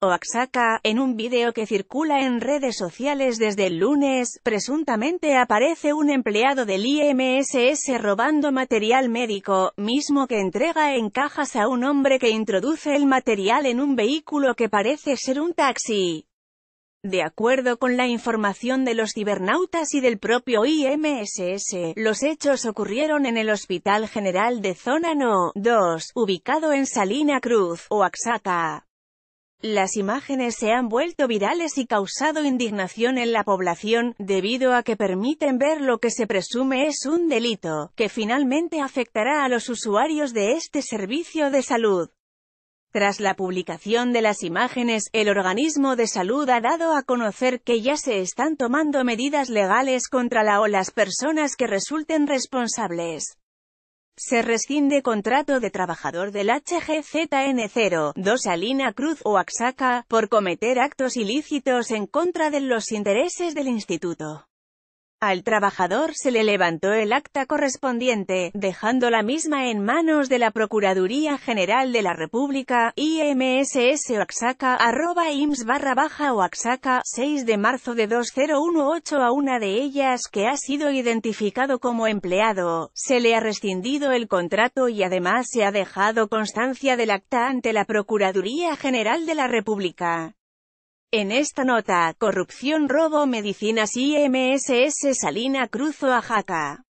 Oaxaca, en un video que circula en redes sociales desde el lunes, presuntamente aparece un empleado del IMSS robando material médico, mismo que entrega en cajas a un hombre que introduce el material en un vehículo que parece ser un taxi. De acuerdo con la información de los cibernautas y del propio IMSS, los hechos ocurrieron en el Hospital General de Zona No. 2, ubicado en Salina Cruz, Oaxaca. Las imágenes se han vuelto virales y causado indignación en la población, debido a que permiten ver lo que se presume es un delito, que finalmente afectará a los usuarios de este servicio de salud. Tras la publicación de las imágenes, el organismo de salud ha dado a conocer que ya se están tomando medidas legales contra la o las personas que resulten responsables. Se rescinde contrato de trabajador del HGZN0, 2 Salina Cruz Oaxaca por cometer actos ilícitos en contra de los intereses del instituto. Al trabajador se le levantó el acta correspondiente, dejando la misma en manos de la Procuraduría General de la República, IMSS Oaxaca, arroba IMSS barra baja Oaxaca, 6 de marzo de 2018 a una de ellas que ha sido identificado como empleado, se le ha rescindido el contrato y además se ha dejado constancia del acta ante la Procuraduría General de la República. En esta nota, corrupción, robo, medicinas y MSS Salina Cruz Oaxaca.